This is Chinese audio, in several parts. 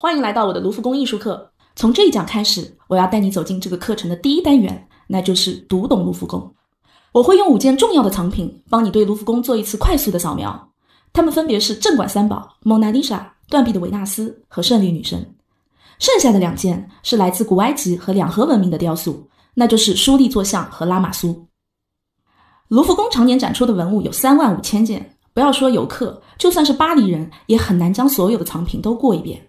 欢迎来到我的卢浮宫艺术课。从这一讲开始，我要带你走进这个课程的第一单元，那就是读懂卢浮宫。我会用五件重要的藏品，帮你对卢浮宫做一次快速的扫描。它们分别是镇馆三宝：蒙娜丽莎、断臂的维纳斯和胜利女神。剩下的两件是来自古埃及和两河文明的雕塑，那就是舒立坐像和拉玛苏。卢浮宫常年展出的文物有三万五千件，不要说游客，就算是巴黎人也很难将所有的藏品都过一遍。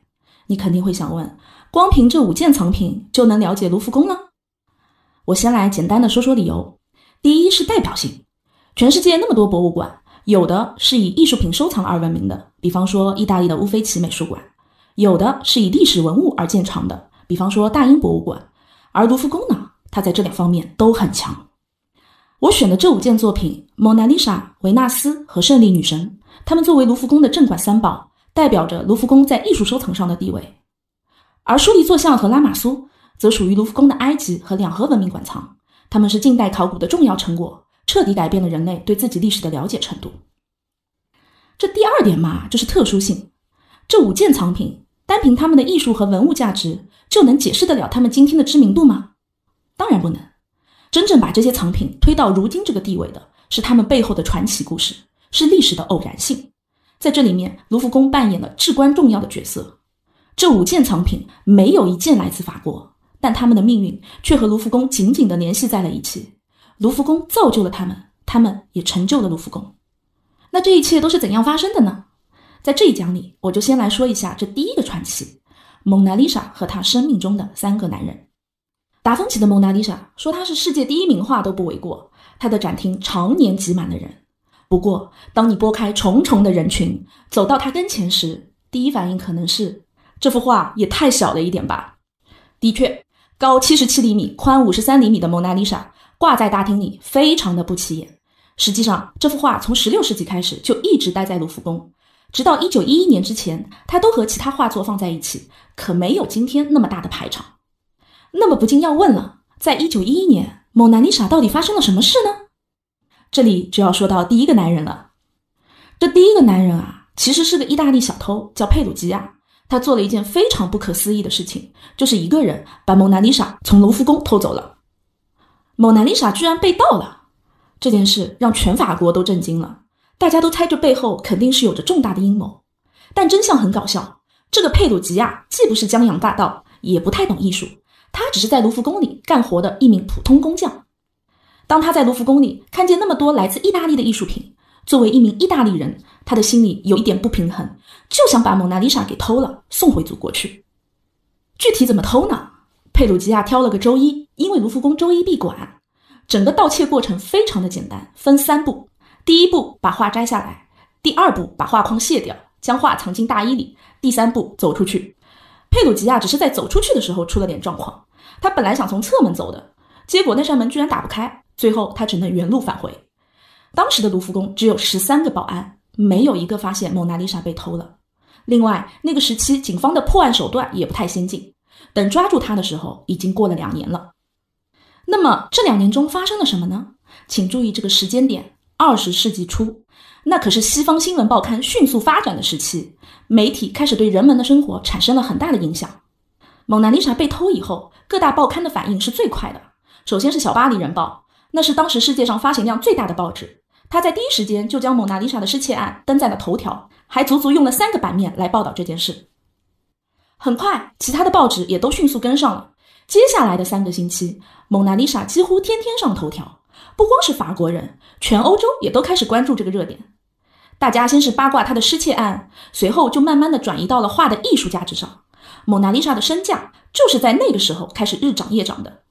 你肯定会想问，光凭这五件藏品就能了解卢浮宫了。我先来简单的说说理由。第一是代表性，全世界那么多博物馆，有的是以艺术品收藏而闻名的，比方说意大利的乌菲齐美术馆；有的是以历史文物而见长的，比方说大英博物馆。而卢浮宫呢，它在这两方面都很强。我选的这五件作品，《蒙娜丽莎》、《维纳斯》和《胜利女神》，它们作为卢浮宫的镇馆三宝。代表着卢浮宫在艺术收藏上的地位，而舒尼坐像和拉玛苏则属于卢浮宫的埃及和两河文明馆藏，他们是近代考古的重要成果，彻底改变了人类对自己历史的了解程度。这第二点嘛，就是特殊性。这五件藏品单凭他们的艺术和文物价值，就能解释得了他们今天的知名度吗？当然不能。真正把这些藏品推到如今这个地位的，是他们背后的传奇故事，是历史的偶然性。在这里面，卢浮宫扮演了至关重要的角色。这五件藏品没有一件来自法国，但他们的命运却和卢浮宫紧紧地联系在了一起。卢浮宫造就了他们，他们也成就了卢浮宫。那这一切都是怎样发生的呢？在这一讲里，我就先来说一下这第一个传奇，《蒙娜丽莎》和她生命中的三个男人。达芬奇的《蒙娜丽莎》说他是世界第一名画都不为过，他的展厅常年挤满了人。不过，当你拨开重重的人群走到他跟前时，第一反应可能是这幅画也太小了一点吧。的确，高七十七厘米、宽五十三厘米的蒙娜丽莎挂在大厅里，非常的不起眼。实际上，这幅画从十六世纪开始就一直待在卢浮宫，直到一九一一年之前，它都和其他画作放在一起，可没有今天那么大的排场。那么不禁要问了，在一九一一年，蒙娜丽莎到底发生了什么事呢？这里就要说到第一个男人了。这第一个男人啊，其实是个意大利小偷，叫佩鲁吉亚。他做了一件非常不可思议的事情，就是一个人把《蒙娜丽莎》从卢浮宫偷走了。《蒙娜丽莎》居然被盗了，这件事让全法国都震惊了。大家都猜这背后肯定是有着重大的阴谋，但真相很搞笑。这个佩鲁吉亚既不是江洋大盗，也不太懂艺术，他只是在卢浮宫里干活的一名普通工匠。当他在卢浮宫里看见那么多来自意大利的艺术品，作为一名意大利人，他的心里有一点不平衡，就想把蒙娜丽莎给偷了，送回祖国去。具体怎么偷呢？佩鲁吉亚挑了个周一，因为卢浮宫周一闭馆。整个盗窃过程非常的简单，分三步：第一步把画摘下来，第二步把画框卸掉，将画藏进大衣里；第三步走出去。佩鲁吉亚只是在走出去的时候出了点状况，他本来想从侧门走的。结果那扇门居然打不开，最后他只能原路返回。当时的卢浮宫只有十三个保安，没有一个发现《蒙娜丽莎》被偷了。另外，那个时期警方的破案手段也不太先进。等抓住他的时候，已经过了两年了。那么这两年中发生了什么呢？请注意这个时间点，二十世纪初，那可是西方新闻报刊迅速发展的时期，媒体开始对人们的生活产生了很大的影响。《蒙娜丽莎》被偷以后，各大报刊的反应是最快的。首先是《小巴黎人报》，那是当时世界上发行量最大的报纸。他在第一时间就将《蒙娜丽莎》的失窃案登在了头条，还足足用了三个版面来报道这件事。很快，其他的报纸也都迅速跟上了。接下来的三个星期，《蒙娜丽莎》几乎天天上头条。不光是法国人，全欧洲也都开始关注这个热点。大家先是八卦她的失窃案，随后就慢慢的转移到了画的艺术价值上。《蒙娜丽莎》的身价就是在那个时候开始日涨夜涨的。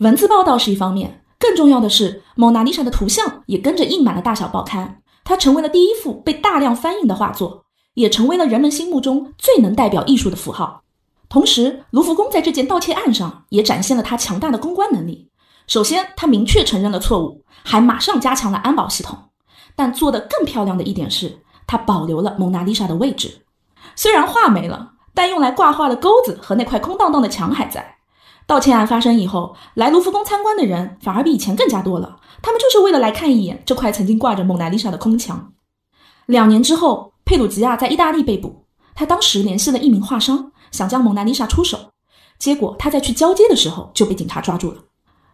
文字报道是一方面，更重要的是，《蒙娜丽莎》的图像也跟着印满了大小报刊，它成为了第一幅被大量翻印的画作，也成为了人们心目中最能代表艺术的符号。同时，卢浮宫在这件盗窃案上也展现了他强大的公关能力。首先，他明确承认了错误，还马上加强了安保系统。但做得更漂亮的一点是，他保留了《蒙娜丽莎》的位置，虽然画没了，但用来挂画的钩子和那块空荡荡的墙还在。盗窃案发生以后，来卢浮宫参观的人反而比以前更加多了。他们就是为了来看一眼这块曾经挂着《蒙娜丽莎》的空墙。两年之后，佩鲁吉亚在意大利被捕。他当时联系了一名画商，想将《蒙娜丽莎》出手，结果他在去交接的时候就被警察抓住了。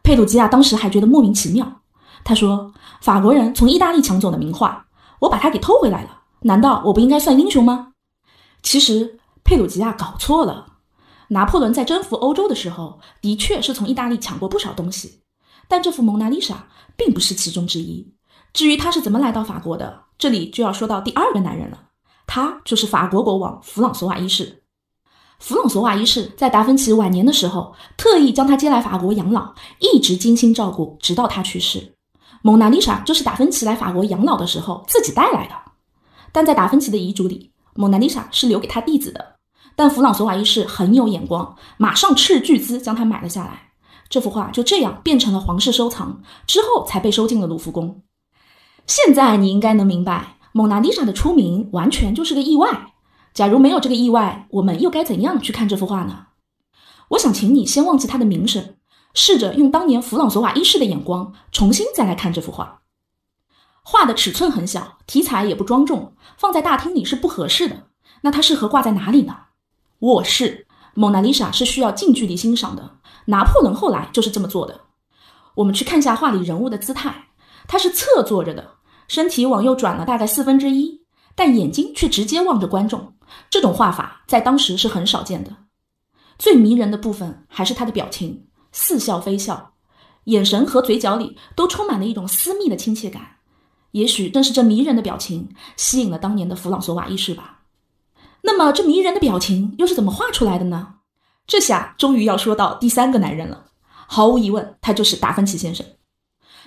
佩鲁吉亚当时还觉得莫名其妙，他说：“法国人从意大利抢走的名画，我把它给偷回来了，难道我不应该算英雄吗？”其实，佩鲁吉亚搞错了。拿破仑在征服欧洲的时候，的确是从意大利抢过不少东西，但这幅蒙娜丽莎并不是其中之一。至于他是怎么来到法国的，这里就要说到第二个男人了，他就是法国国王弗朗索瓦一世。弗朗索瓦一世在达芬奇晚年的时候，特意将他接来法国养老，一直精心照顾，直到他去世。蒙娜丽莎就是达芬奇来法国养老的时候自己带来的，但在达芬奇的遗嘱里，蒙娜丽莎是留给他弟子的。但弗朗索瓦一世很有眼光，马上斥巨资将它买了下来。这幅画就这样变成了皇室收藏，之后才被收进了卢浮宫。现在你应该能明白，蒙娜丽莎的出名完全就是个意外。假如没有这个意外，我们又该怎样去看这幅画呢？我想请你先忘记它的名声，试着用当年弗朗索瓦一世的眼光重新再来看这幅画。画的尺寸很小，题材也不庄重，放在大厅里是不合适的。那它适合挂在哪里呢？卧室，《蒙娜丽莎》是需要近距离欣赏的。拿破仑后来就是这么做的。我们去看下画里人物的姿态，他是侧坐着的，身体往右转了大概四分之一，但眼睛却直接望着观众。这种画法在当时是很少见的。最迷人的部分还是他的表情，似笑非笑，眼神和嘴角里都充满了一种私密的亲切感。也许正是这迷人的表情吸引了当年的弗朗索瓦一世吧。那么这迷人的表情又是怎么画出来的呢？这下终于要说到第三个男人了。毫无疑问，他就是达芬奇先生。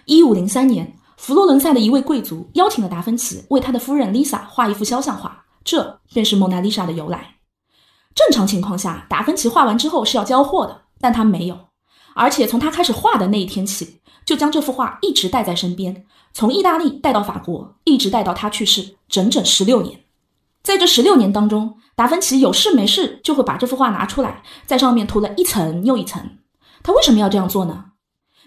一五零三年，佛罗伦萨的一位贵族邀请了达芬奇为他的夫人 Lisa 画一幅肖像画，这便是蒙娜丽莎的由来。正常情况下，达芬奇画完之后是要交货的，但他没有。而且从他开始画的那一天起，就将这幅画一直带在身边，从意大利带到法国，一直带到他去世，整整十六年。在这十六年当中，达芬奇有事没事就会把这幅画拿出来，在上面涂了一层又一层。他为什么要这样做呢？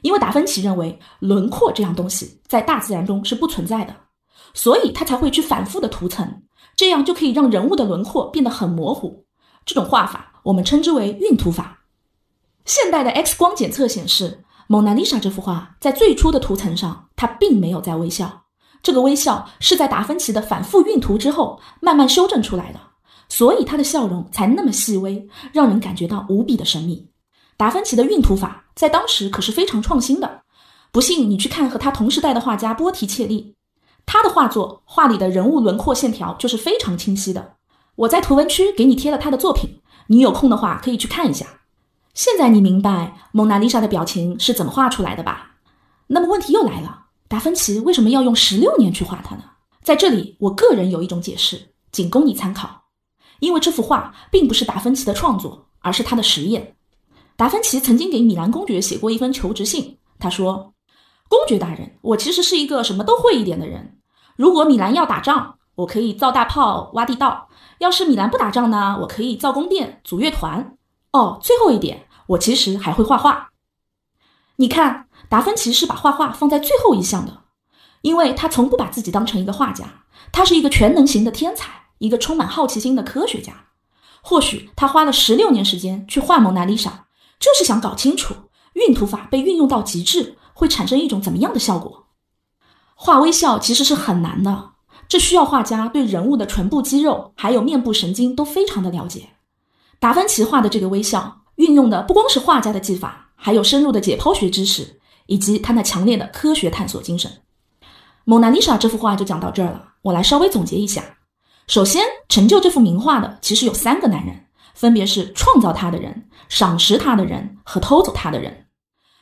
因为达芬奇认为轮廓这样东西在大自然中是不存在的，所以他才会去反复的涂层，这样就可以让人物的轮廓变得很模糊。这种画法我们称之为晕涂法。现代的 X 光检测显示，《蒙娜丽莎》这幅画在最初的涂层上，它并没有在微笑。这个微笑是在达芬奇的反复运图之后慢慢修正出来的，所以他的笑容才那么细微，让人感觉到无比的神秘。达芬奇的运图法在当时可是非常创新的，不信你去看和他同时代的画家波提切利，他的画作画里的人物轮廓线条就是非常清晰的。我在图文区给你贴了他的作品，你有空的话可以去看一下。现在你明白蒙娜丽莎的表情是怎么画出来的吧？那么问题又来了。达芬奇为什么要用十六年去画它呢？在这里，我个人有一种解释，仅供你参考。因为这幅画并不是达芬奇的创作，而是他的实验。达芬奇曾经给米兰公爵写过一封求职信，他说：“公爵大人，我其实是一个什么都会一点的人。如果米兰要打仗，我可以造大炮、挖地道；要是米兰不打仗呢，我可以造宫殿、组乐团。哦，最后一点，我其实还会画画。”你看，达芬奇是把画画放在最后一项的，因为他从不把自己当成一个画家，他是一个全能型的天才，一个充满好奇心的科学家。或许他花了十六年时间去画蒙娜丽莎，就是想搞清楚运图法被运用到极致会产生一种怎么样的效果。画微笑其实是很难的，这需要画家对人物的唇部肌肉还有面部神经都非常的了解。达芬奇画的这个微笑，运用的不光是画家的技法。还有深入的解剖学知识，以及他那强烈的科学探索精神，《蒙娜丽莎》这幅画就讲到这儿了。我来稍微总结一下：首先，成就这幅名画的其实有三个男人，分别是创造它的人、赏识它的人和偷走它的人。《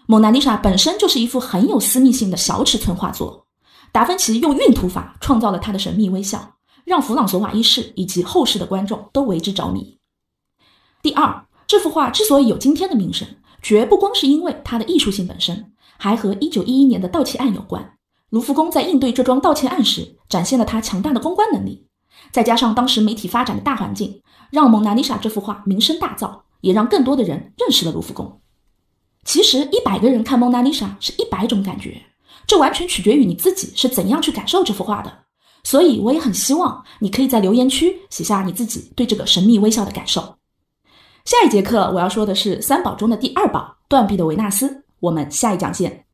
蒙娜丽莎》本身就是一幅很有私密性的小尺寸画作，达芬奇用晕图法创造了他的神秘微笑，让弗朗索瓦一世以及后世的观众都为之着迷。第二，这幅画之所以有今天的名声。绝不光是因为它的艺术性本身，还和1911年的盗窃案有关。卢浮宫在应对这桩盗窃案时，展现了它强大的公关能力，再加上当时媒体发展的大环境，让《蒙娜丽莎》这幅画名声大噪，也让更多的人认识了卢浮宫。其实，一百个人看《蒙娜丽莎》是一百种感觉，这完全取决于你自己是怎样去感受这幅画的。所以，我也很希望你可以在留言区写下你自己对这个神秘微笑的感受。下一节课我要说的是三宝中的第二宝——断臂的维纳斯。我们下一讲见。